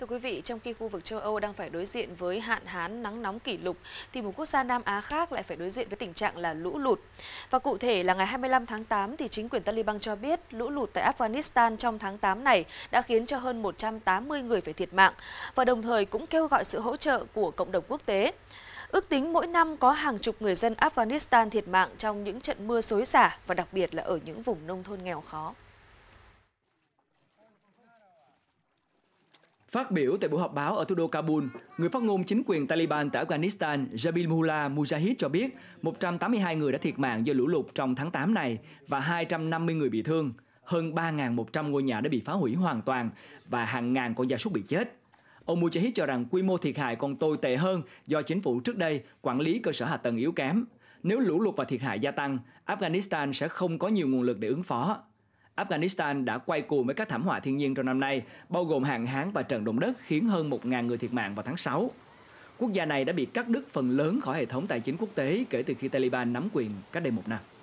Thưa quý vị, trong khi khu vực châu Âu đang phải đối diện với hạn hán nắng nóng kỷ lục, thì một quốc gia Nam Á khác lại phải đối diện với tình trạng là lũ lụt. Và cụ thể là ngày 25 tháng 8, thì chính quyền Taliban cho biết lũ lụt tại Afghanistan trong tháng 8 này đã khiến cho hơn 180 người phải thiệt mạng, và đồng thời cũng kêu gọi sự hỗ trợ của cộng đồng quốc tế. Ước tính mỗi năm có hàng chục người dân Afghanistan thiệt mạng trong những trận mưa xối xả và đặc biệt là ở những vùng nông thôn nghèo khó. Phát biểu tại buổi họp báo ở thủ đô Kabul, người phát ngôn chính quyền Taliban tại Afghanistan Jabil Mullah Mujahid cho biết 182 người đã thiệt mạng do lũ lụt trong tháng 8 này và 250 người bị thương. Hơn 3.100 ngôi nhà đã bị phá hủy hoàn toàn và hàng ngàn con gia súc bị chết. Ông Mujahid cho rằng quy mô thiệt hại còn tồi tệ hơn do chính phủ trước đây quản lý cơ sở hạ tầng yếu kém. Nếu lũ lụt và thiệt hại gia tăng, Afghanistan sẽ không có nhiều nguồn lực để ứng phó. Afghanistan đã quay cuồng với các thảm họa thiên nhiên trong năm nay, bao gồm hạn hán và trận động đất khiến hơn 1.000 người thiệt mạng vào tháng 6. Quốc gia này đã bị cắt đứt phần lớn khỏi hệ thống tài chính quốc tế kể từ khi Taliban nắm quyền cách đây một năm.